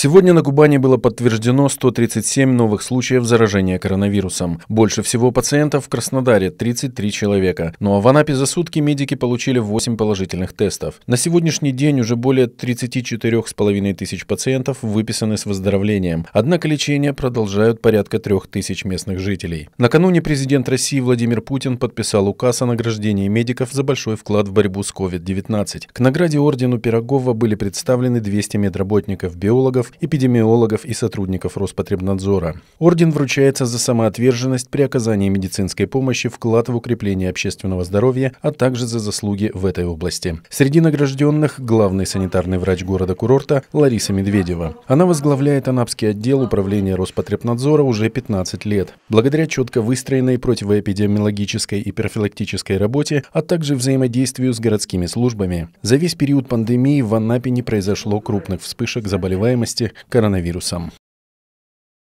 Сегодня на Кубани было подтверждено 137 новых случаев заражения коронавирусом. Больше всего пациентов в Краснодаре – 33 человека. Ну а в Анапе за сутки медики получили 8 положительных тестов. На сегодняшний день уже более 34,5 тысяч пациентов выписаны с выздоровлением. Однако лечение продолжают порядка 3 тысяч местных жителей. Накануне президент России Владимир Путин подписал указ о награждении медиков за большой вклад в борьбу с COVID-19. К награде ордену Пирогова были представлены 200 медработников, биологов, эпидемиологов и сотрудников Роспотребнадзора. Орден вручается за самоотверженность при оказании медицинской помощи, вклад в укрепление общественного здоровья, а также за заслуги в этой области. Среди награжденных главный санитарный врач города-курорта Лариса Медведева. Она возглавляет Анапский отдел управления Роспотребнадзора уже 15 лет. Благодаря четко выстроенной противоэпидемиологической и профилактической работе, а также взаимодействию с городскими службами, за весь период пандемии в Анапе не произошло крупных вспышек заболеваемости опасности коронавирусом.